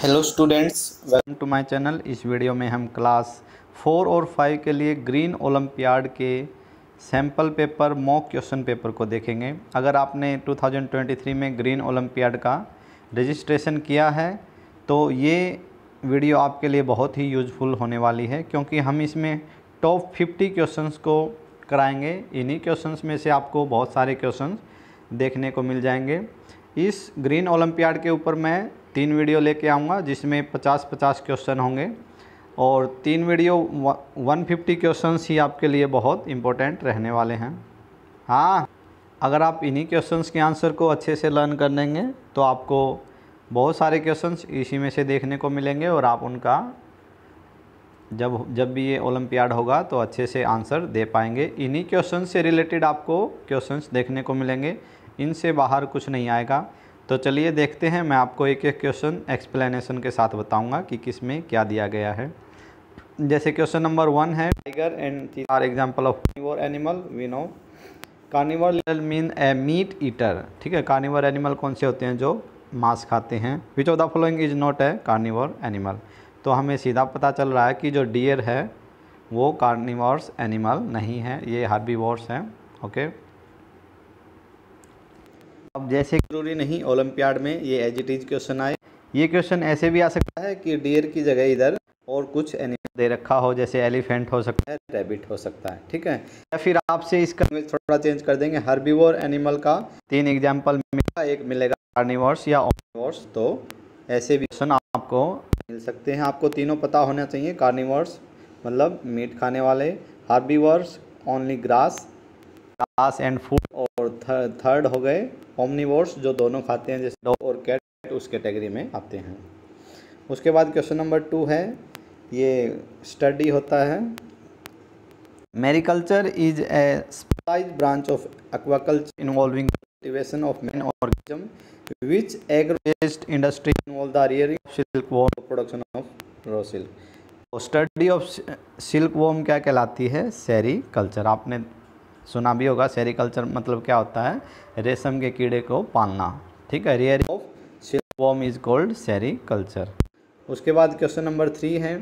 Hello students welcome to my channel इस video में हम क्लास फोर और फाइव के लिए ग्रीन ओलंपियाड के sample paper mock question paper को देखेंगे अगर आपने 2023 में ग्रीन ओलंपियाड का रजिस्ट्रेशन किया है तो ये वीडियो आपके लिए बहुत ही यूजफुल होने वाली है क्योंकि हम इसमें टॉप फिफ्टी क्वेश्चन को कराएंगे इन्हीं क्वेश्चन में से आपको बहुत सारे क्वेश्चन देखने को मिल जाएंगे इस ग्रीन ओलंपियाड के ऊपर मैं तीन वीडियो लेके आऊँगा जिसमें पचास पचास क्वेश्चन होंगे और तीन वीडियो वन फिफ्टी क्वेश्चन ही आपके लिए बहुत इम्पोर्टेंट रहने वाले हैं हाँ अगर आप इन्हीं क्वेश्चंस के आंसर को अच्छे से लर्न कर लेंगे तो आपको बहुत सारे क्वेश्चंस इसी में से देखने को मिलेंगे और आप उनका जब जब भी ये ओलम्पियाड होगा तो अच्छे से आंसर दे पाएंगे इन्हीं क्वेश्चन से रिलेटेड आपको क्वेश्चंस देखने को मिलेंगे इनसे बाहर कुछ नहीं आएगा तो चलिए देखते हैं मैं आपको एक एक क्वेश्चन एक्सप्लेनेशन के साथ बताऊंगा कि किस में क्या दिया गया है जैसे क्वेश्चन नंबर वन है tiger and are example of carnivore animal we know carnivore mean a meat eater ठीक है कार्निवर एनिमल कौन से होते हैं जो मांस खाते हैं which of the following is not a carnivore animal तो हमें सीधा पता चल रहा है कि जो डियर है वो कार्निवर्स एनिमल नहीं है ये हार्बीवर्स हैं ओके okay? अब जैसे जरूरी नहीं ओलम्पियाड में ये एज इट इज क्वेश्चन आए ये क्वेश्चन ऐसे भी आ सकता है कि डियर की जगह इधर और कुछ एनिमल दे रखा हो जैसे एलिफेंट हो सकता है रैबिट हो सकता है ठीक है या फिर आपसे इसका थोड़ा चेंज कर देंगे हर्बीवोर एनिमल का तीन एग्जाम्पल मिलेगा एक मिलेगा कार्निवर्स या ओमनिवर्स तो ऐसे भी क्वेश्चन आपको मिल सकते हैं आपको तीनों पता होना चाहिए कार्निवर्स मतलब मीट खाने वाले herbivores only grass grass and food और थर्ड हो गए ओमनीवर्स जो दोनों खाते हैं जैसे डॉग और कैट उस कैटेगरी में आते हैं उसके बाद क्वेश्चन नंबर टू है ये स्टडी होता है mariculture is a specialise branch of aquaculture involving cultivation of main organism which agro-based industry involve the rearing of silkworm production of raw silk study of silk worm क्या कहलाती है सेरी culture आपने सुना भी होगा सेरिकल्चर मतलब क्या होता है रेशम के कीड़े को पालना ठीक है rear of worm is called sericulture उसके बाद क्वेश्चन नंबर थ्री है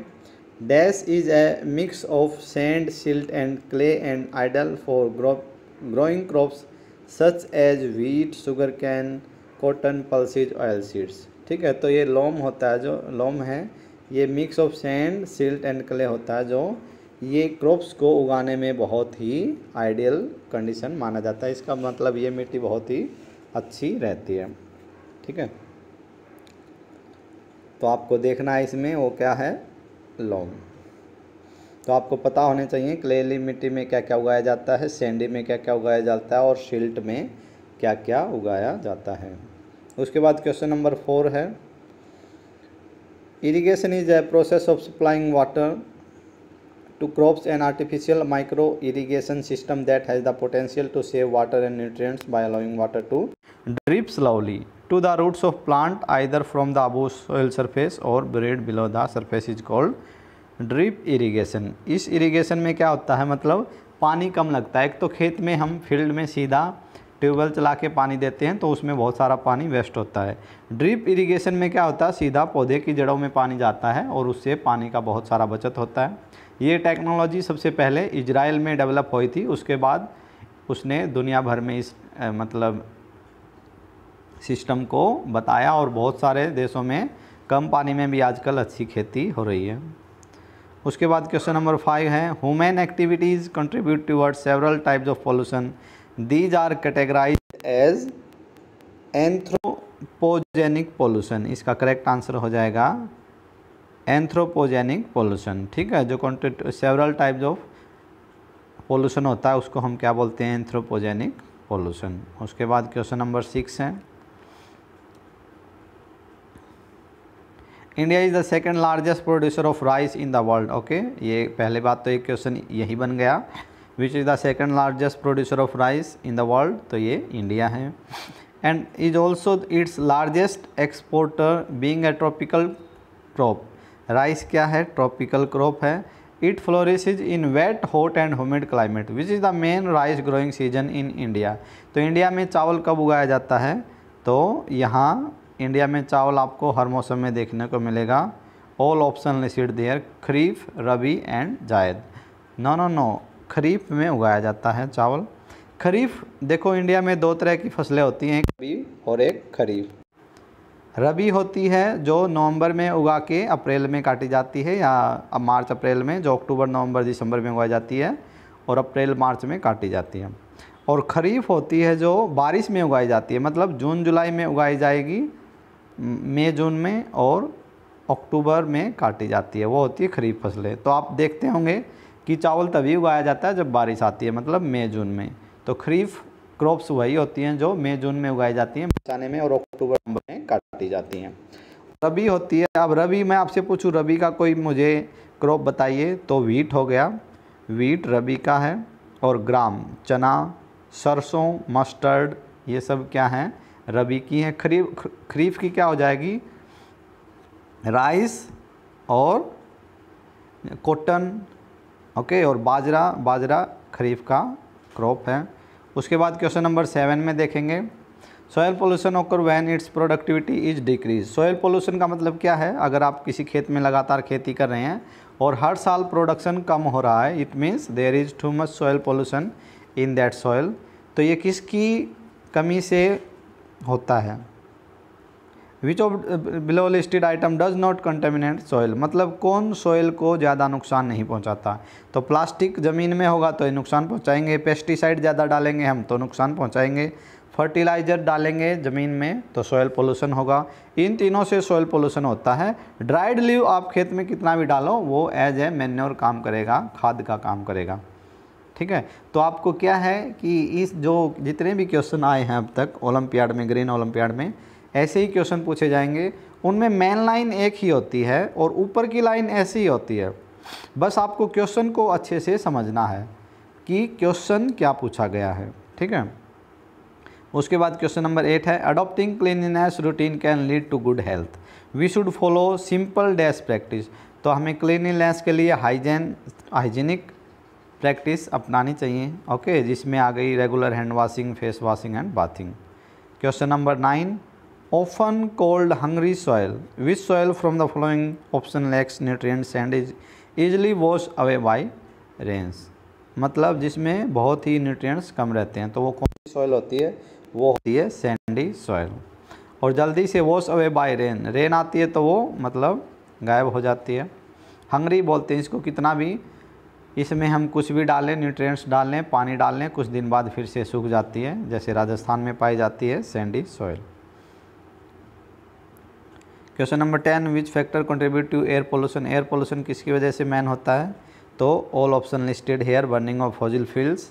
dash is a mix of sand silt and clay and ideal for growing crops such as wheat sugar cane cotton pulses oil seeds ठीक है तो ये लोम होता है जो लोम है ये mix of sand silt and clay होता है जो ये क्रॉप्स को उगाने में बहुत ही आइडियल कंडीशन माना जाता है इसका मतलब ये मिट्टी बहुत ही अच्छी रहती है ठीक है तो आपको देखना है इसमें वो क्या है लॉन्ग तो आपको पता होने चाहिए क्लेली मिट्टी में क्या क्या उगाया जाता है सैंडी में क्या क्या उगाया जाता है और शिल्ट में क्या क्या उगाया जाता है उसके बाद क्वेश्चन नंबर फोर है irrigation is a process of supplying water to crops an artificial micro irrigation system that has the potential to save water and nutrients by allowing water to drip slowly to the roots of plant either from the above soil surface or buried below the surface is called drip irrigation इस irrigation में क्या होता है मतलब पानी कम लगता है एक तो खेत में हम फील्ड में सीधा ट्यूबवेल चला के पानी देते हैं तो उसमें बहुत सारा पानी वेस्ट होता है ड्रिप इरिगेशन में क्या होता है सीधा पौधे की जड़ों में पानी जाता है और उससे पानी का बहुत सारा बचत होता है ये टेक्नोलॉजी सबसे पहले इजराइल में डेवलप हुई थी उसके बाद उसने दुनिया भर में इस मतलब सिस्टम को बताया और बहुत सारे देशों में कम पानी में भी आजकल अच्छी खेती हो रही है उसके बाद क्वेश्चन नंबर फाइव है human activities contribute toward several types of pollution these are categorise as anthropogenic pollution इसका करेक्ट आंसर हो जाएगा एंथ्रोपोजेनिक पोल्यूशन ठीक है जो कॉन्ट्रेट सेवरल टाइप्स ऑफ पोल्यूशन होता है उसको हम क्या बोलते हैं एंथ्रोपोजेनिक पोल्यूशन उसके बाद क्वेश्चन नंबर सिक्स है India is the second largest producer of rice in the world okay ये पहले बात तो एक क्वेश्चन यही बन गया which is the second largest producer of rice in the world तो ये इंडिया है and is also its largest exporter being a tropical crop rice क्या है ट्रॉपिकल क्रॉप है it flourishes in wet hot and humid climate which is the main rice growing season in India तो India में चावल कब उगाया जाता है तो यहाँ इंडिया में चावल आपको हर मौसम में देखने को मिलेगा all option listed there kharif rabi and zaid no no no kharif में उगाया जाता है चावल खरीफ देखो इंडिया में दो तरह की फसलें होती हैं एक रबी और एक खरीफ रबी होती है जो नवंबर में उगा के अप्रैल में काटी जाती है या अब मार्च अप्रैल में जो अक्टूबर नवंबर दिसंबर में उगाई जाती है और अप्रैल मार्च में काटी जाती है और खरीफ होती है जो बारिश में उगाई जाती है मतलब जून जुलाई में उगाई जाएगी मई जून में और अक्टूबर में काटी जाती है वो होती है खरीफ फसलें तो आप देखते होंगे कि चावल तभी उगाया जाता है जब बारिश आती है मतलब मई जून में तो खरीफ क्रॉप्स वही होती हैं जो मई जून में उगाई जाती हैं बचाने में और अक्टूबर नवंबर में काटी जाती हैं रबी होती है अब रबी मैं आपसे पूछूँ रबी का कोई मुझे क्रॉप बताइए तो वीट हो गया वीट रबी का है और ग्राम चना सरसों मस्टर्ड ये सब क्या हैं रबी की हैं खरीफ खरीफ की क्या हो जाएगी राइस और कॉटन ओके और बाजरा बाजरा खरीफ का क्रॉप है उसके बाद क्वेश्चन नंबर सेवन में देखेंगे soil pollution occur when its productivity is decrease soil pollution का मतलब क्या है अगर आप किसी खेत में लगातार खेती कर रहे हैं और हर साल प्रोडक्शन कम हो रहा है it means there is too much soil pollution in that soil तो ये किसकी कमी से होता है which of below listed item does not contaminate soil मतलब कौन सॉयल को ज़्यादा नुकसान नहीं पहुंचाता तो प्लास्टिक ज़मीन में होगा तो नुकसान पहुंचाएंगे पेस्टिसाइड ज़्यादा डालेंगे हम तो नुकसान पहुंचाएंगे फर्टिलाइज़र डालेंगे ज़मीन में तो सॉयल पोल्यूशन होगा इन तीनों से सॉयल पोल्यूशन होता है ड्राइड लीव आप खेत में कितना भी डालो वो एज ए मैन्योर काम करेगा खाद का काम करेगा ठीक है तो आपको क्या है कि इस जो जितने भी क्वेश्चन आए हैं अब तक ओलंपियाड में ग्रीन ओलंपियाड में ऐसे ही क्वेश्चन पूछे जाएंगे उनमें मेन लाइन एक ही होती है और ऊपर की लाइन ऐसी ही होती है बस आपको क्वेश्चन को अच्छे से समझना है कि क्वेश्चन क्या पूछा गया है ठीक है उसके बाद क्वेश्चन नंबर एट है adopting cleanliness routine can lead to good health we should follow simple dash practice तो हमें क्लिनिनेस के लिए हाइजेन हाइजीनिक प्रैक्टिस अपनानी चाहिए ओके जिसमें आ गई regular hand washing face washing and bathing question number nine often called hungry soil which soil from the following option lacks nutrients and is easily washed away by rains मतलब जिसमें बहुत ही nutrients कम रहते हैं तो वो कौन सी सॉइल होती है वो होती है सैंडी सॉइल और जल्दी से wash away by rain rain आती है तो वो मतलब गायब हो जाती है हंगरी बोलते हैं इसको कितना भी इसमें हम कुछ भी डालें न्यूट्रिएंट्स डालें पानी डालें कुछ दिन बाद फिर से सूख जाती है जैसे राजस्थान में पाई जाती है sandy soil question number ten which factor contribute to air pollution air pollution किसकी वजह से मैन होता है तो all option listed here burning of fossil fuels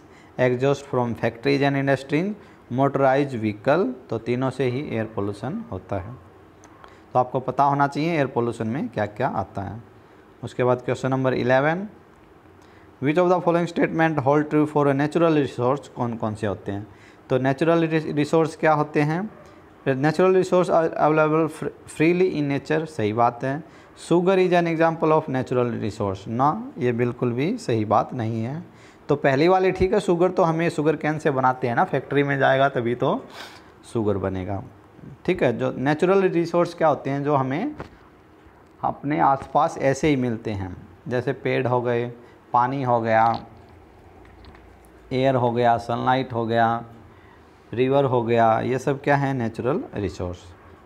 exhaust from factories and industries motorise vehicle तो तीनों से ही एयर पोल्यूशन होता है तो आपको पता होना चाहिए एयर पोल्यूशन में क्या क्या आता है उसके बाद question number eleven which of the following statement hold true for natural resource कौन कौन से होते हैं तो नेचुरल रिसोर्स क्या होते हैं natural resource available freely in nature सही बात है sugar is an example of natural resource ना ये बिल्कुल भी सही बात नहीं है तो पहली वाली ठीक है शुगर तो हमें शुगर कैन से बनाते हैं ना फैक्ट्री में जाएगा तभी तो शुगर बनेगा ठीक है जो नेचुरल रिसोर्स क्या होते हैं जो हमें अपने आसपास ऐसे ही मिलते हैं जैसे पेड़ हो गए पानी हो गया एयर हो गया सनलाइट हो गया रिवर हो गया ये सब क्या है natural resource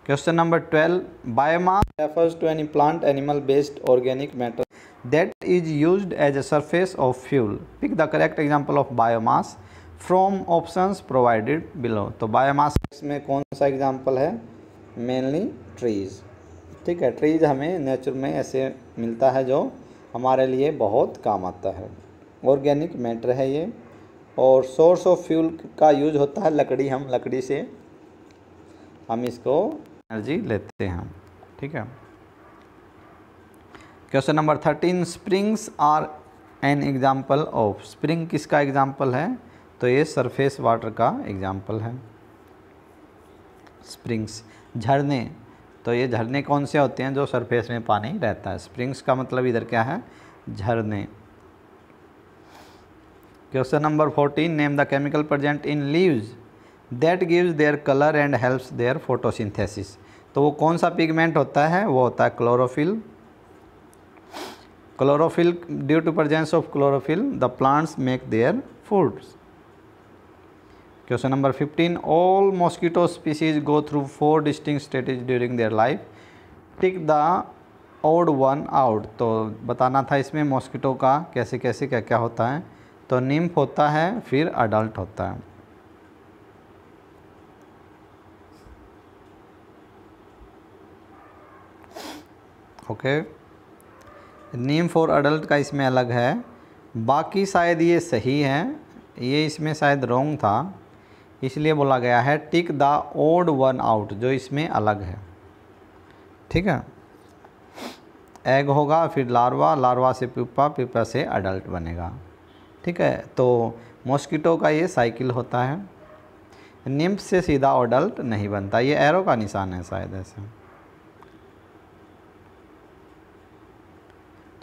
question number twelve biomass refers to any plant animal based organic matter that is use as a surface of fuel pick the correct example of biomass from option provided below तो biomass में कौन सा example है mainly trees ठीक है trees हमें nature में ऐसे मिलता है जो हमारे लिए बहुत काम आता है ऑर्गेनिक मैटर है ये और सोर्स ऑफ फ्यूल का यूज होता है लकड़ी हम लकड़ी से हम इसको एनर्जी लेते हैं ठीक है question number thirteen springs are an example of spring किसका एग्जाम्पल है तो ये सरफेस वाटर का एग्जाम्पल है स्प्रिंग्स झरने तो ये झरने कौन से होते हैं जो सरफेस में पानी रहता है स्प्रिंग्स का मतलब इधर क्या है झरने question number fourteen name the chemical present in leaves that gives their colour and helps their photosynthesis तो वो कौन सा पिगमेंट होता है वो होता है chlorophyll chlorophyll due to presence of chlorophyll the plants make their foods question number fifteen all mosquito species go through four distinct stages during their life tick the odd one out तो बताना था इसमें mosquito का कैसे कैसे क्या क्या होता है तो निम्फ होता है फिर अडल्ट होता है ओके निम्फ और अडल्ट का इसमें अलग है बाकी शायद ये सही है ये इसमें शायद रॉन्ग था इसलिए बोला गया है tick the odd one out जो इसमें अलग है ठीक है एग होगा फिर लार्वा लार्वा से पिपा पिपा से अडल्ट बनेगा ठीक है तो मॉस्किटो का ये साइकिल होता है निम्फ से सीधा ऑडल्ट नहीं बनता ये एरो का निशान है शायद ऐसे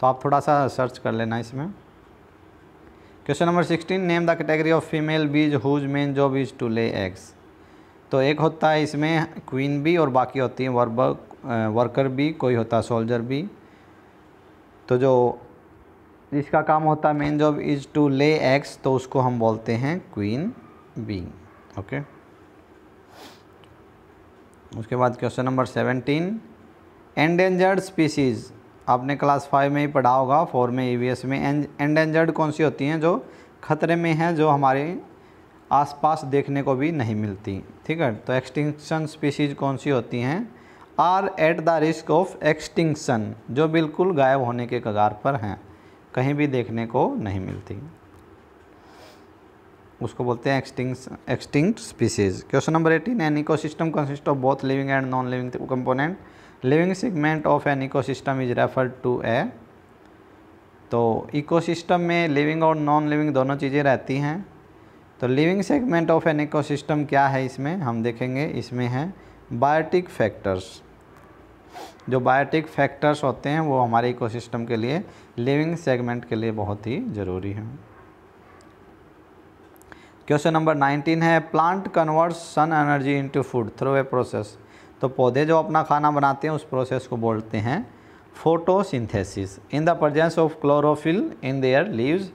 तो आप थोड़ा सा सर्च कर लेना इसमें question number sixteen name the category of female bees whose main job is to lay eggs तो एक होता है इसमें क्वीन बी और बाकी होती है वर्ब वर्कर बी कोई होता है सोल्जर बी तो जो जिसका काम होता है main job is to lay eggs तो उसको हम बोलते हैं क्वीन बी ओके उसके बाद question number seventeen endangered species आपने क्लास फाइव में ही पढ़ा होगा फोर में ईवीएस e में एंडेंजर्ड कौन सी होती हैं जो खतरे में हैं जो हमारे आसपास देखने को भी नहीं मिलती ठीक है तो एक्सटिंक्शन स्पीसीज़ कौन सी होती हैं are at the risk of extinction जो बिल्कुल गायब होने के कगार पर हैं कहीं भी देखने को नहीं मिलती उसको बोलते हैं extinct extinct species question number eighteen an ecosystem consist of both living and non living component living segment of an ecosystem is referred to a तो इकोसिस्टम में लिविंग और नॉन लिविंग दोनों चीज़ें रहती हैं तो living segment of an ecosystem क्या है इसमें हम देखेंगे इसमें है बायोटिक फैक्टर्स जो बायोटिक फैक्टर्स होते हैं वो हमारे इकोसिस्टम के लिए लिविंग सेगमेंट के लिए बहुत ही ज़रूरी है क्वेश्चन नंबर नाइनटीन है plant convert sun energy into food through a process तो पौधे जो अपना खाना बनाते हैं उस प्रोसेस को बोलते हैं photosynthesis in the presence of chlorophyll in their leaves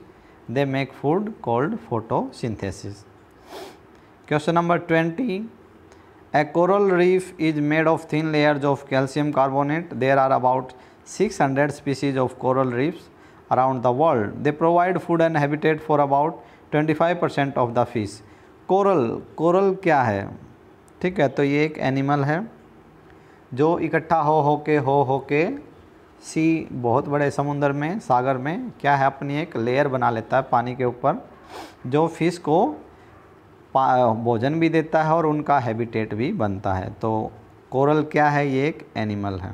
they make food called photosynthesis question number twenty A coral reef is made of thin layers of calcium carbonate. There are about 600 species of coral reefs around the world. They provide food and habitat for about 25% of the fish. Coral coral क्या है ठीक है तो ये एक animal है जो इकट्ठा हो हो के हो हो के सी बहुत बड़े समुंदर में सागर में क्या है अपनी एक लेयर बना लेता है पानी के ऊपर जो फिश को भोजन भी देता है और उनका हैबिटेट भी बनता है तो कोरल क्या है ये एक एनिमल है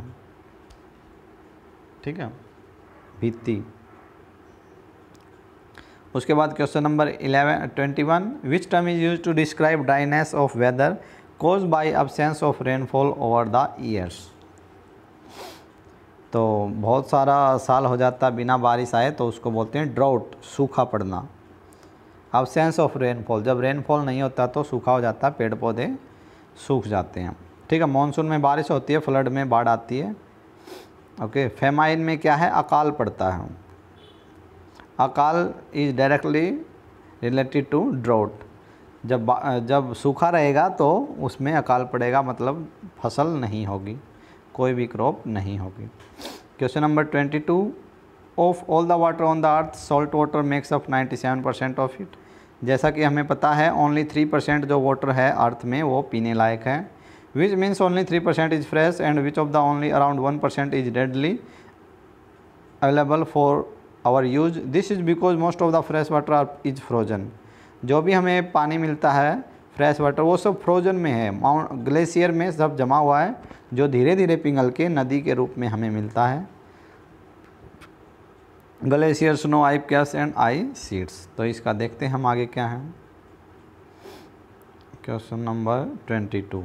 ठीक है भित्ति उसके बाद question number eleven twenty one which term is use to describe dryness of weather caused by absence of rainfall over the years तो बहुत सारा साल हो जाता बिना बारिश आए तो उसको बोलते हैं ड्राउट सूखा पड़ना अबसेंस ऑफ रेनफॉल जब रेनफॉल नहीं होता तो सूखा हो जाता पेड़ पौधे सूख जाते हैं ठीक है मानसून में बारिश होती है फ्लड में बाढ़ आती है ओके फेमाइन में क्या है अकाल पड़ता है अकाल is directly related to drought जब जब सूखा रहेगा तो उसमें अकाल पड़ेगा मतलब फसल नहीं होगी कोई भी क्रॉप नहीं होगी question number twenty two of all the water on the earth salt water makes up 97 percent of it जैसा कि हमें पता है ओनली थ्री परसेंट जो वाटर है अर्थ में वो पीने लायक है which means only three percent is fresh and which of the only around one percent is readily available for our use this is because most of the fresh water is frozen जो भी हमें पानी मिलता है fresh water वो सब frozen में है माउंट ग्लेशियर में सब जमा हुआ है जो धीरे धीरे पिघल के नदी के रूप में हमें मिलता है glacier snow ice caps and ice sheets तो इसका देखते हैं हम आगे क्या है क्वेश्चन नंबर ट्वेंटी टू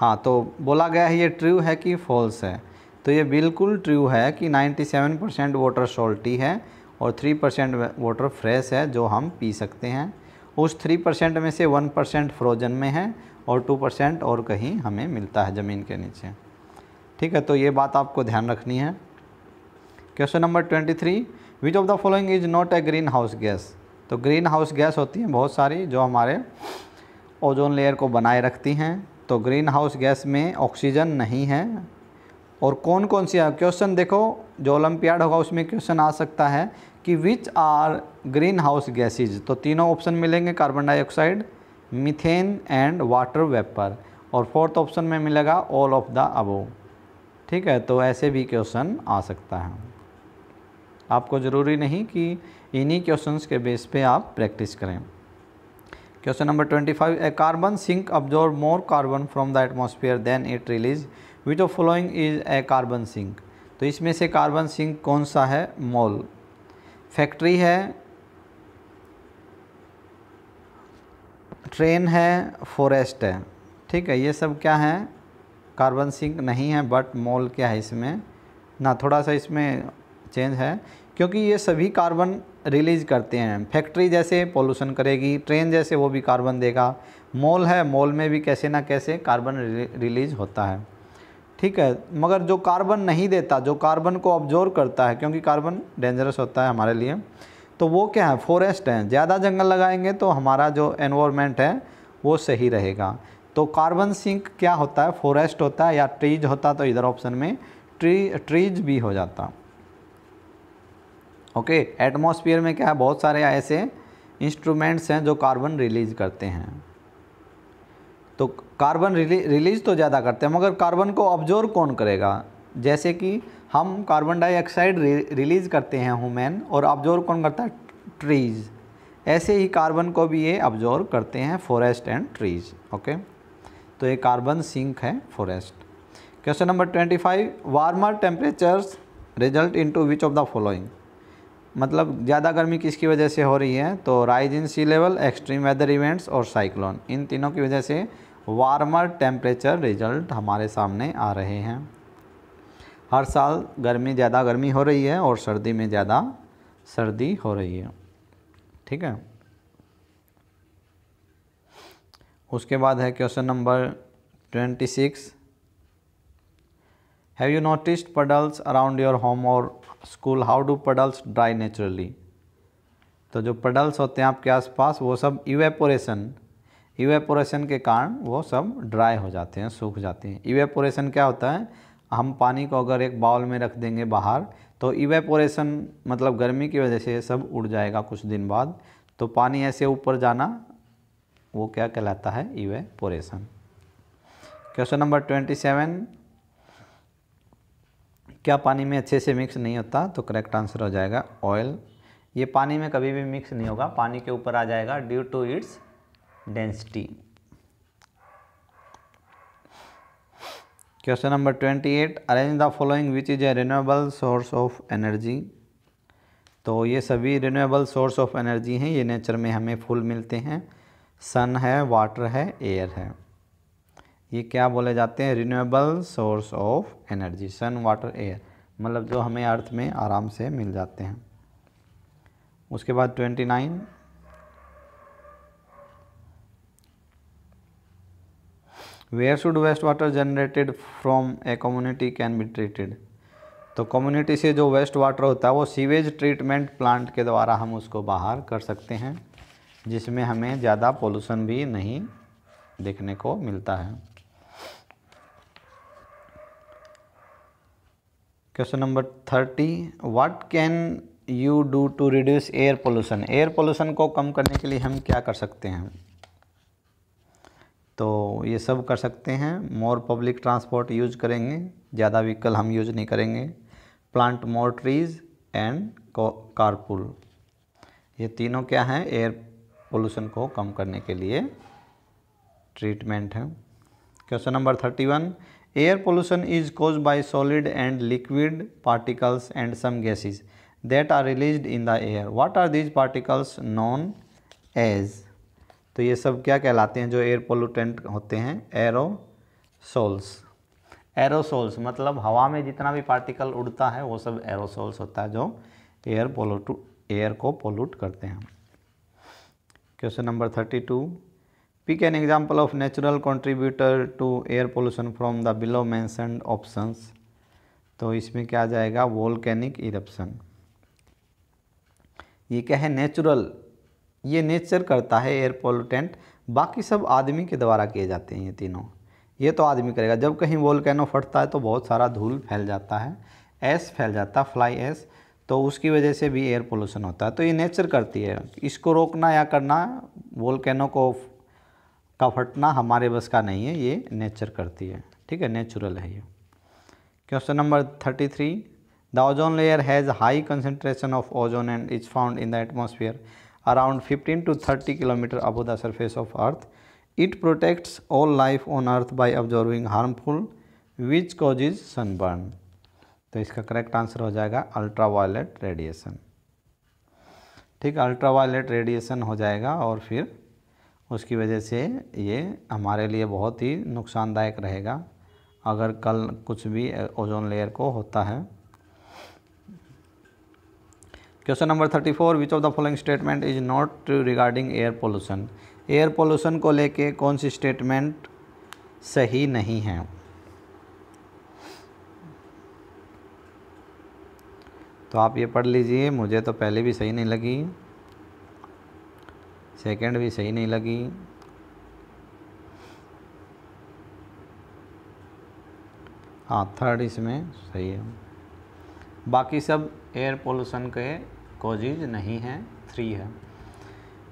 हाँ तो बोला गया है ये ट्रू है कि फॉल्स है तो ये बिल्कुल ट्रू है कि 97 परसेंट वाटर सॉल्टी है और 3 परसेंट वाटर फ्रेश है जो हम पी सकते हैं उस 3 परसेंट में से 1 परसेंट फ्रोजन में है और 2 परसेंट और कहीं हमें मिलता है ज़मीन के नीचे ठीक है तो ये बात आपको ध्यान रखनी है question number twenty three which of the following is not a green house gas तो ग्रीन हाउस गैस होती हैं बहुत सारी जो हमारे ओजोन लेयर को बनाए रखती हैं तो ग्रीन हाउस गैस में ऑक्सीजन नहीं है और कौन कौन सी क्वेश्चन देखो जो ओलंपियाड होगा उसमें क्वेश्चन आ सकता है कि which are green house gases तो तीनों ऑप्शन मिलेंगे carbon dioxide methane and water vapour और फोर्थ ऑप्शन में मिलेगा ऑल ऑफ द अबोव ठीक है तो ऐसे भी क्वेश्चन आ सकता है आपको ज़रूरी नहीं कि इन्हीं क्वेश्चंस के बेस पे आप प्रैक्टिस करें question number twenty five a carbon sink absorb more carbon from the atmosphere then it release which of following is a carbon sink तो इसमें से कार्बन सिंक कौन सा है मोल फैक्ट्री है ट्रेन है फॉरेस्ट है ठीक है ये सब क्या है कार्बन सिंक नहीं है बट मोल क्या है इसमें ना थोड़ा सा इसमें चेंज है क्योंकि ये सभी कार्बन रिलीज करते हैं फैक्ट्री जैसे पोल्यूशन करेगी ट्रेन जैसे वो भी कार्बन देगा मोल है मोल में भी कैसे ना कैसे कार्बन रिलीज होता है ठीक है मगर जो कार्बन नहीं देता जो कार्बन को ऑब्जोर्व करता है क्योंकि कार्बन डेंजरस होता है हमारे लिए तो वो क्या है फॉरेस्ट हैं ज़्यादा जंगल लगाएंगे तो हमारा जो एनवायरमेंट है वो सही रहेगा तो कार्बन सिंक क्या होता है फॉरेस्ट होता है या ट्रीज होता तो इधर ऑप्शन में ट्री ट्रीज भी हो जाता ओके एटमॉस्फेयर में क्या है बहुत सारे ऐसे इंस्ट्रूमेंट्स हैं जो कार्बन रिलीज करते हैं तो कार्बन रिली, रिलीज तो ज़्यादा करते हैं मगर कार्बन को ऑब्जोर्व कौन करेगा जैसे कि हम कार्बन डाइऑक्साइड रिलीज़ करते हैं ह्यूमन और ऑब्जॉर्व कौन करता है ट्रीज ऐसे ही कार्बन को भी ये ऑब्जॉर्व करते हैं फॉरेस्ट एंड ट्रीज ओके तो ये कार्बन सिंक है forest question number twenty five warmer temperatures result into which of the following मतलब ज़्यादा गर्मी किसकी वजह से हो रही है तो rise in sea level extreme weather events और साइक्लोन इन तीनों की वजह से वार्मर टेम्परेचर रिजल्ट हमारे सामने आ रहे हैं हर साल गर्मी ज़्यादा गर्मी हो रही है और सर्दी में ज़्यादा सर्दी हो रही है ठीक है उसके बाद है question number twenty six have you noticed puddles around your home और school how do puddles dry naturally तो जो पडल्स होते हैं आपके आसपास वो सब इवेपोरेशन इवेपोरेशन के कारण वो सब ड्राई हो जाते हैं सूख जाते हैं इवेपोरेशन क्या होता है हम पानी को अगर एक बाउल में रख देंगे बाहर तो इवेपोरेशन मतलब गर्मी की वजह से सब उड़ जाएगा कुछ दिन बाद तो पानी ऐसे ऊपर जाना वो क्या कहलाता है evaporation question number twenty seven क्या पानी में अच्छे से मिक्स नहीं होता तो करेक्ट आंसर हो जाएगा ऑयल ये पानी में कभी भी मिक्स नहीं होगा पानी के ऊपर आ जाएगा due to its density question number twenty eight arrange the following which is a renewable source of energy तो ये सभी रिन्यूएबल सोर्स ऑफ एनर्जी हैं ये नेचर में हमें फूल मिलते हैं सन है वाटर है एयर है ये क्या बोले जाते हैं renewable source of energy sun water air मतलब जो हमें अर्थ में आराम से मिल जाते हैं उसके बाद twenty nine where should waste water generated from a community can be treated तो कम्युनिटी से जो वेस्ट वाटर होता है वो सीवेज ट्रीटमेंट प्लांट के द्वारा हम उसको बाहर कर सकते हैं जिसमें हमें ज़्यादा पोल्यूशन भी नहीं देखने को मिलता है question number thirty what can you do to reduce air pollution air pollution को कम करने के लिए हम क्या कर सकते हैं तो ये सब कर सकते हैं मोर पब्लिक ट्रांसपोर्ट यूज करेंगे ज़्यादा व्हीकल हम यूज नहीं करेंगे plant more trees and carpool ये तीनों क्या हैं एयर पोल्यूशन को कम करने के लिए ट्रीटमेंट है question number thirty one air pollution is caused by solid and liquid particles and some gases that are released in the air what are these particles known as तो ये सब क्या कहलाते हैं जो एयर पोल्यूटेंट होते हैं एरोसोल्स एरोसोल्स मतलब हवा में जितना भी पार्टिकल उड़ता है वो सब एरोसोल्स होता है जो एयर पोलूट एयर को पोल्यूट करते हैं question number thirty two pick an example of natural contributor to air pollution from the below mentioned options तो इसमें क्या आ जाएगा वोल्केनिक इरप्शन ये क्या है नेचुरल ये नेचर करता है एयर पोल्यूटेंट बाकी सब आदमी के द्वारा किए जाते हैं ये तीनों ये तो आदमी करेगा जब कहीं वोल्केनो फटता है तो बहुत सारा धूल फैल जाता है एस फैल जाता है फ्लाई एस तो उसकी वजह से भी एयर पोल्यूशन होता है तो ये नेचर करती है इसको रोकना या करना वोल्केनो को का फटना हमारे बस का नहीं है ये नेचर करती है ठीक है नेचुरल है ये question number thirty three the ozone layer has high concentration of ozone and is found in the atmosphere around fifteen to thirty kilometre above the surface of earth it protects all life on earth by absorbing harmful which is sunburn तो इसका correct answer हो जाएगा ultraviolet radiation ठीक ultraviolet radiation हो जाएगा और फिर उसकी वजह से ये हमारे लिए बहुत ही नुकसानदायक रहेगा अगर कल कुछ भी ओजोन लेयर को होता है question number thirty four which of the following statement is not regarding air pollution air pollution को लेके कौन सी स्टेटमेंट सही नहीं है तो आप ये पढ़ लीजिए मुझे तो पहले भी सही नहीं लगी सेकंड भी सही नहीं लगी हाँ थर्ड इसमें सही है बाकी सब एयर पोल्यूशन के कोजिज नहीं हैं थ्री है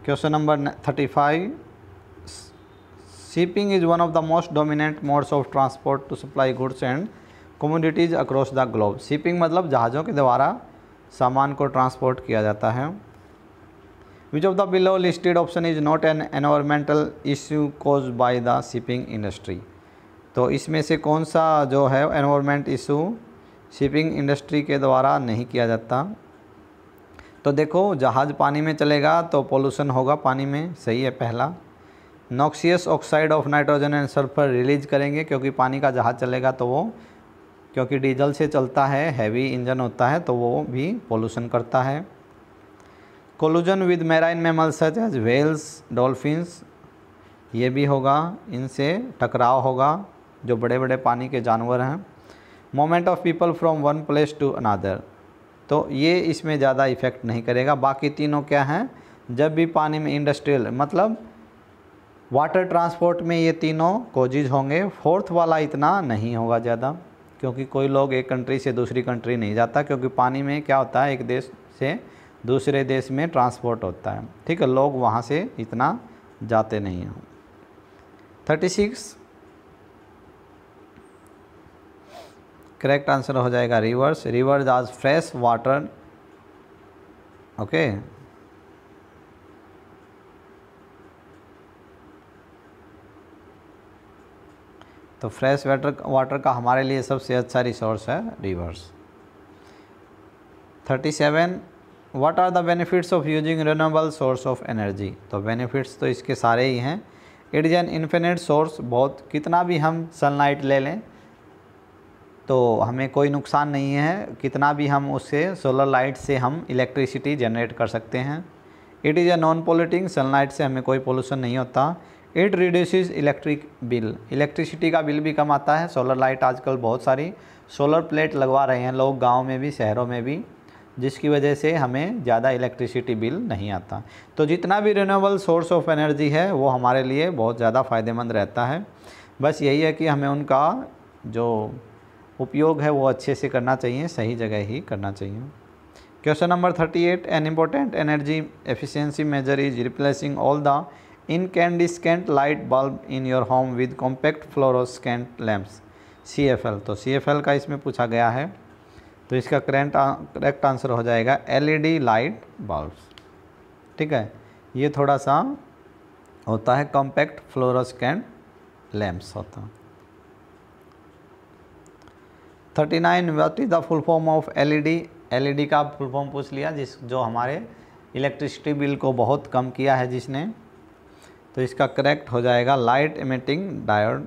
question number thirty five shipping is one of the most dominant modes of transport to supply goods and communities across the globe shipping मतलब जहाज़ों के द्वारा सामान को ट्रांसपोर्ट किया जाता है which of the below listed option is not an environmental issue caused by the shipping industry तो इसमें से कौन सा जो है एनवायरमेंट इशू शिपिंग इंडस्ट्री के द्वारा नहीं किया जाता तो देखो जहाज़ पानी में चलेगा तो पोल्यूशन होगा पानी में सही है पहला noxious oxide of nitrogen and sulphur release करेंगे क्योंकि पानी का जहाज़ चलेगा तो वो क्योंकि डीजल से चलता है हैवी इंजन होता है तो वो भी पोल्यूशन करता है collision with marine mammals such as whales dolphins ये भी होगा इनसे टकराव होगा जो बड़े बड़े पानी के जानवर हैं movement of people from one place to another तो ये इसमें ज़्यादा इफ़ेक्ट नहीं करेगा बाकी तीनों क्या हैं जब भी पानी में इंडस्ट्रियल मतलब वाटर ट्रांसपोर्ट में ये तीनों कोजिज होंगे फोर्थ वाला इतना नहीं होगा ज़्यादा क्योंकि कोई लोग एक कंट्री से दूसरी कंट्री नहीं जाता क्योंकि पानी में क्या होता है एक देश से दूसरे देश में ट्रांसपोर्ट होता है ठीक है लोग वहाँ से इतना जाते नहीं हैं थर्टी सिक्स करेक्ट आंसर हो जाएगा रिवर्स रिवर्स आज फ्रेश वाटर ओके तो फ्रेश वाटर वाटर का हमारे लिए सबसे अच्छा रिसोर्स है rivers 37 what are the benefits of using renewable source of energy तो बेनिफिट्स तो इसके सारे ही हैं it is an infinite source बहुत कितना भी हम सनलाइट ले लें तो हमें कोई नुकसान नहीं है कितना भी हम उससे सोलर लाइट से हम इलेक्ट्रिसिटी जनरेट कर सकते हैं it is a non polluting sunlight से हमें कोई पोल्यूशन नहीं होता it reduces electric bill electricity का बिल भी कम आता है सोलर लाइट आजकल बहुत सारी सोलर प्लेट लगवा रहे हैं लोग गांव में भी शहरों में भी जिसकी वजह से हमें ज़्यादा इलेक्ट्रिसिटी बिल नहीं आता तो जितना भी रिन्यूएबल सोर्स ऑफ एनर्जी है वो हमारे लिए बहुत ज़्यादा फ़ायदेमंद रहता है बस यही है कि हमें उनका जो उपयोग है वो अच्छे से करना चाहिए सही जगह ही करना चाहिए question number thirty eight an important energy efficiency measure is replacing all the bulb in your home with compact with compact C F L तो एल का इसमें पूछा गया है तो इसका करेंट करेक्ट आंसर हो जाएगा एलईडी लाइट बल्ब्स ठीक है ये थोड़ा सा होता है कॉम्पैक्ट फ्लोरोस्कैंड लैम्प्स होता है thirty nine what is the full form of LED LED का फुल फॉर्म पूछ लिया जिस जो हमारे इलेक्ट्रिसिटी बिल को बहुत कम किया है जिसने तो इसका करेक्ट हो जाएगा light emitting diode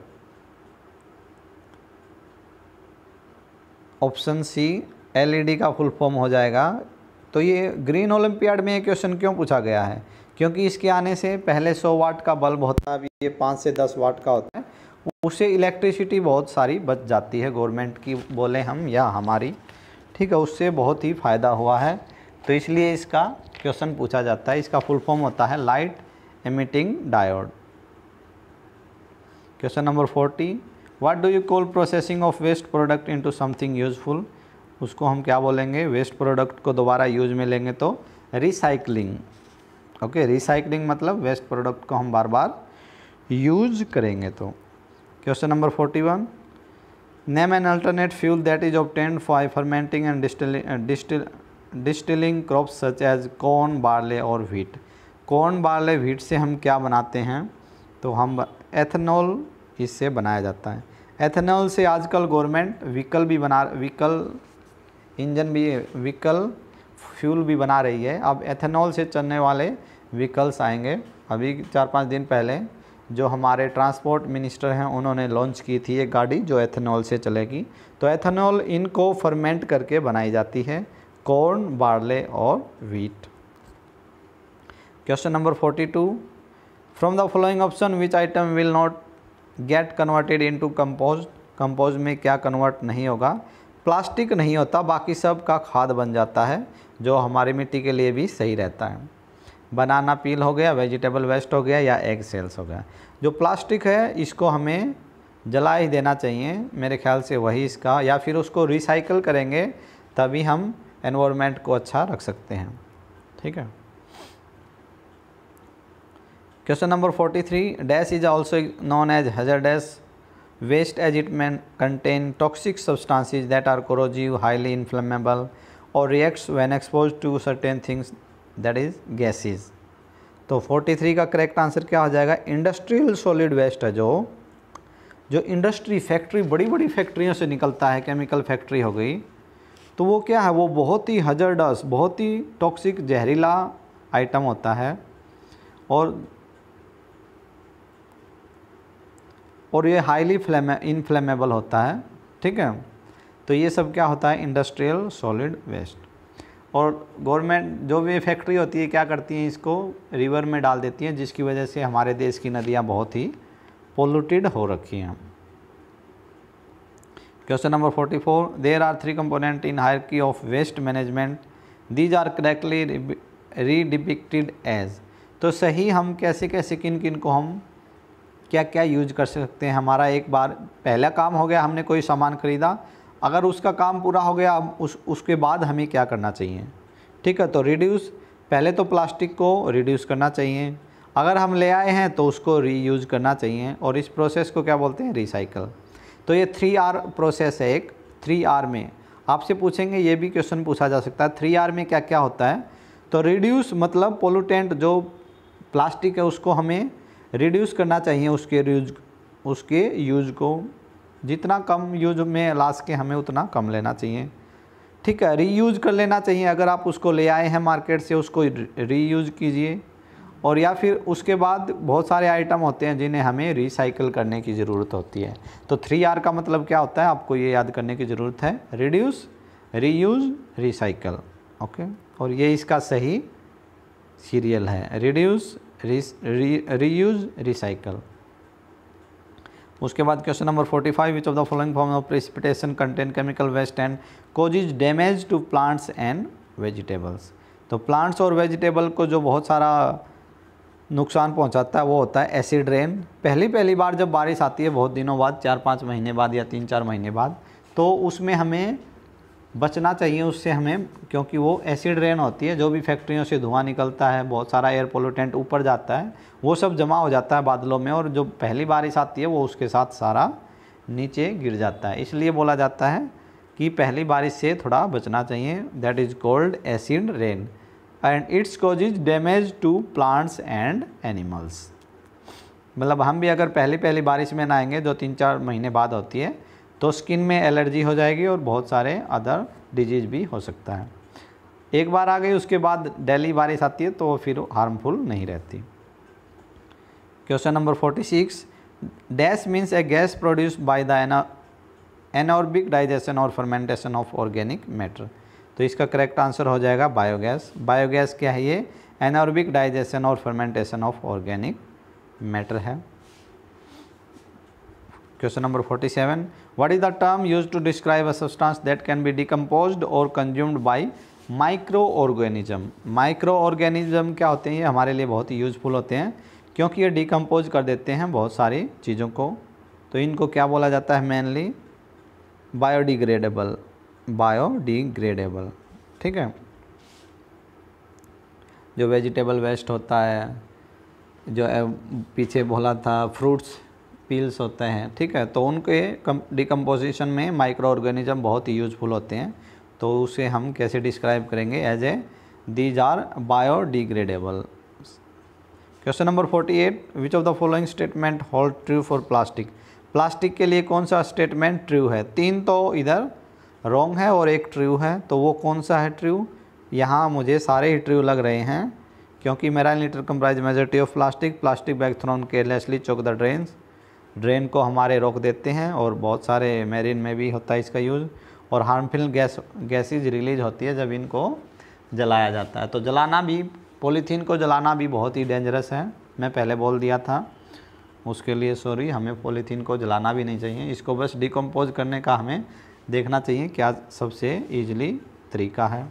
option C LED का फुल फॉर्म हो जाएगा तो ये ग्रीन ओलंपियाड में ये क्वेश्चन क्यों पूछा गया है क्योंकि इसके आने से पहले 100 वाट का बल्ब होता है अभी ये 5 से 10 वाट का होता है उससे इलेक्ट्रिसिटी बहुत सारी बच जाती है गवर्नमेंट की बोले हम या हमारी ठीक है उससे बहुत ही फ़ायदा हुआ है तो इसलिए इसका क्वेश्चन पूछा जाता है इसका फुल फॉर्म होता है light emitting diode. Question number 40. What do you call processing of waste product into something useful? उसको हम क्या बोलेंगे वेस्ट प्रोडक्ट को दोबारा यूज में लेंगे तो रिसाइकलिंग ओके रिसाइकलिंग मतलब वेस्ट प्रोडक्ट को हम बार बार यूज करेंगे तो question number forty one name an alternate fuel that is obtained for fermenting and distilling crops such as corn barley और व्हीट कॉर्न बाले व्हीट से हम क्या बनाते हैं तो हम एथेनॉल इससे बनाया जाता है एथेनॉल से आजकल गवर्नमेंट व्हीकल भी बना व्हीकल इंजन भी व्हीकल फ्यूल भी बना रही है अब एथेनॉल से चलने वाले व्हीकल्स आएंगे अभी चार पाँच दिन पहले जो हमारे ट्रांसपोर्ट मिनिस्टर हैं उन्होंने लॉन्च की थी एक गाड़ी जो एथेनॉल से चलेगी तो एथेनॉल इनको फर्मेंट करके बनाई जाती है कॉर्न बार्ले और wheat question number forty two from the following option which item will not get converted into compost compost में क्या कन्वर्ट नहीं होगा प्लास्टिक नहीं होता बाकी सब का खाद बन जाता है जो हमारी मिट्टी के लिए भी सही रहता है बनाना पील हो गया वेजिटेबल वेस्ट हो गया या एग सेल्स हो गया जो प्लास्टिक है इसको हमें जला ही देना चाहिए मेरे ख्याल से वही इसका या फिर उसको रिसाइकल करेंगे तभी हम एनवायरनमेंट को अच्छा रख सकते हैं ठीक है question number forty three dash is also known as hazard hazardous waste as it may contain toxic substances that are corrosive highly inflammable और reacts when exposed to certain things that is gases तो forty three का correct answer क्या हो जाएगा industrial solid waste है जो जो industry factory बड़ी बड़ी फैक्ट्रियों से निकलता है केमिकल फैक्ट्री हो गई तो वो क्या है वो बहुत ही हजरडस बहुत ही टॉक्सिक जहरीला आइटम होता है और और ये हाईली फ्लेमे इनफ्लेमेबल होता है ठीक है तो ये सब क्या होता है इंडस्ट्रियल सॉलिड वेस्ट और गवर्नमेंट जो भी फैक्ट्री होती है क्या करती है इसको रिवर में डाल देती है जिसकी वजह से हमारे देश की नदियाँ बहुत ही पोल्यूटेड हो रखी हैं question number forty four there are three component in hierarchy of waste management these are correctly redepicted as तो सही हम कैसे कैसे किन किन को हम क्या क्या यूज कर सकते हैं हमारा एक बार पहला काम हो गया हमने कोई सामान ख़रीदा अगर उसका काम पूरा हो गया उस उसके बाद हमें क्या करना चाहिए ठीक है तो रिड्यूस पहले तो प्लास्टिक को रिड्यूस करना चाहिए अगर हम ले आए हैं तो उसको रीयूज करना चाहिए और इस प्रोसेस को क्या बोलते हैं रिसाइकल तो ये थ्री आर प्रोसेस है एक थ्री आर में आपसे पूछेंगे ये भी क्वेश्चन पूछा जा सकता है थ्री आर में क्या क्या होता है तो रिड्यूस मतलब पोलूटेंट जो प्लास्टिक है उसको हमें रिड्यूस करना चाहिए उसके यूज उसके यूज को जितना कम यूज में ला सके हमें उतना कम लेना चाहिए ठीक है रीयूज कर लेना चाहिए अगर आप उसको ले आए हैं मार्केट से उसको रीयूज कीजिए और या फिर उसके बाद बहुत सारे आइटम होते हैं जिन्हें हमें रिसाइकिल करने की ज़रूरत होती है तो थ्री आर का मतलब क्या होता है आपको ये याद करने की ज़रूरत है रिड्यूस रीयूज रिसाइकल ओके और ये इसका सही सीरियल है रिड्यूस रीयूज रिसाइकल उसके बाद question number 45 which of the following form of precipitation contain chemical waste and is damage to plants and vegetables तो प्लांट्स और वेजिटेबल को जो बहुत सारा नुकसान पहुंचाता है वो होता है एसिड रेन पहली पहली बार जब बारिश आती है बहुत दिनों बाद चार पाँच महीने बाद या तीन चार महीने बाद तो उसमें हमें बचना चाहिए उससे हमें क्योंकि वो एसिड रेन होती है जो भी फैक्ट्रियों से धुआं निकलता है बहुत सारा एयर पोल्यूटेंट ऊपर जाता है वो सब जमा हो जाता है बादलों में और जो पहली बारिश आती है वो उसके साथ सारा नीचे गिर जाता है इसलिए बोला जाता है कि पहली बारिश से थोड़ा बचना चाहिए that is called acid rain and its causes damage to plants and animals मतलब हम भी अगर पहली पहली बारिश में नहाएंगे जो तीन चार महीने बाद होती है तो स्किन में एलर्जी हो जाएगी और बहुत सारे अदर डिजीज़ भी हो सकता है एक बार आ गई उसके बाद डेली बारिश आती है तो फिर हार्मफुल नहीं रहती question number forty six dash means a gas produced by the anaerobic anaerobic digestion और फर्मेंटेशन ऑफ ऑर्गेनिक मैटर तो इसका करेक्ट आंसर हो जाएगा बायोगैस बायोगैस क्या है ये एनॉर्बिक डाइजेशन और फर्मेंटेशन ऑफ ऑर्गेनिक मैटर है question number forty seven What is the term used to describe a substance that can be decomposed or consumed by microorganism microorganism क्या होते हैं ये हमारे लिए बहुत ही यूजफुल होते हैं क्योंकि ये डिकम्पोज कर देते हैं बहुत सारी चीज़ों को तो इनको क्या बोला जाता है मेनली बायोडिग्रेडेबल बायोडिग्रेडेबल ठीक है जो वेजिटेबल वेस्ट होता है जो पीछे बोला था फ्रूट्स पील्स होते हैं ठीक है तो उनके डिकम्पोजिशन में माइक्रो ऑर्गेनिज्म बहुत ही यूजफुल होते हैं तो उसे हम कैसे डिस्क्राइब करेंगे as a these are biodegradable question number forty eight which of the following statement hold true for plastic plastic के लिए कौन सा स्टेटमेंट ट्रू है तीन तो इधर रॉन्ग है और एक ट्रू है तो वो कौन सा है ट्रू यहाँ मुझे सारे ही ट्रू लग रहे हैं क्योंकि मेरा litter comprise majority of plastic plastic bag thrown carelessly choke the drains drain को हमारे रोक देते हैं और बहुत सारे मेरिन में भी होता है इसका यूज़ और हार्मफुल गैस गैसेज रिलीज होती है जब इनको जलाया जाता है तो जलाना भी पॉलीथीन को जलाना भी बहुत ही डेंजरस है मैं पहले बोल दिया था उसके लिए सॉरी हमें पॉलीथीन को जलाना भी नहीं चाहिए इसको बस डिकम्पोज करने का हमें देखना चाहिए क्या सबसे ईजिली तरीका है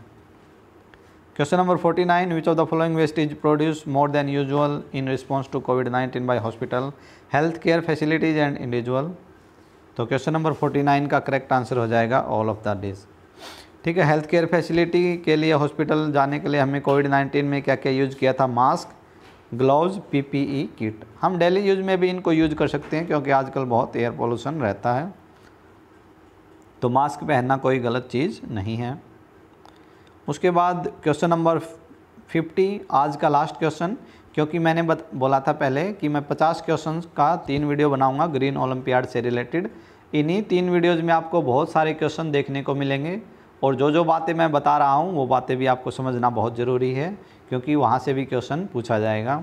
forty nine 49 of the the waste is produce more than than in response to COVID COVID 19 hospital health care facilities and individual तो क्वेश्चन नंबर 49 का करेक्ट आंसर हो जाएगा ऑल ऑफ द डेज ठीक है health care facility के लिए hospital जाने के लिए हमने कोविड 19 में क्या क्या यूज़ किया था मास्क ग्लव्स पी किट हम डेली यूज में भी इनको यूज कर सकते हैं क्योंकि आजकल बहुत एयर पोल्यूशन रहता है तो मास्क पहनना कोई गलत चीज़ नहीं है उसके बाद क्वेश्चन नंबर फिफ्टी आज का लास्ट क्वेश्चन क्योंकि मैंने बत, बोला था पहले कि मैं पचास क्वेश्चन का तीन वीडियो बनाऊँगा ग्रीन ओलम्पियाड से रिलेटेड इन्हीं तीन वीडियोज़ में आपको बहुत सारे क्वेश्चन देखने को मिलेंगे और जो जो बातें मैं बता रहा हूँ वो बातें भी आपको समझना बहुत ज़रूरी है क्योंकि वहाँ से भी क्वेश्चन पूछा जाएगा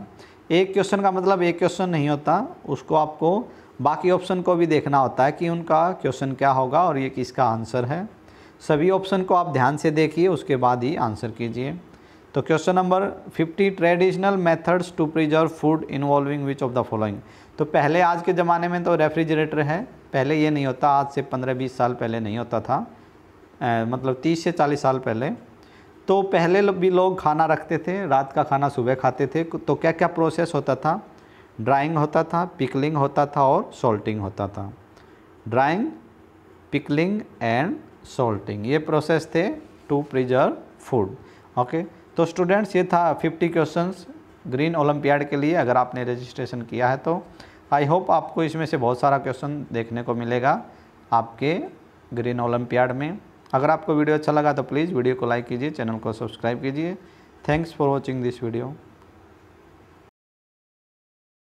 एक क्वेश्चन का मतलब एक क्वेश्चन नहीं होता उसको आपको बाकी ऑप्शन को भी देखना होता है कि उनका क्वेश्चन क्या होगा और ये किसका आंसर है सभी ऑप्शन को आप ध्यान से देखिए उसके बाद ही आंसर कीजिए तो question number 50 traditional methods to preserve food involving which of the following तो पहले आज के ज़माने में तो रेफ्रिजरेटर है पहले ये नहीं होता आज से 15-20 साल पहले नहीं होता था आ, मतलब 30 से 40 साल पहले तो पहले भी लोग खाना रखते थे रात का खाना सुबह खाते थे तो क्या क्या प्रोसेस होता था ड्राइंग होता था पिकलिंग होता था और सॉल्टिंग होता था ड्राइंग पिकलिंग एंड सोल्टिंग ये प्रोसेस थे टू प्रिजर्व फूड ओके तो स्टूडेंट्स ये था 50 क्वेश्चंस ग्रीन ओलंपियाड के लिए अगर आपने रजिस्ट्रेशन किया है तो आई होप आपको इसमें से बहुत सारा क्वेश्चन देखने को मिलेगा आपके ग्रीन ओलंपियाड में अगर आपको वीडियो अच्छा लगा तो प्लीज़ वीडियो को लाइक कीजिए चैनल को सब्सक्राइब कीजिए thanks for watching this video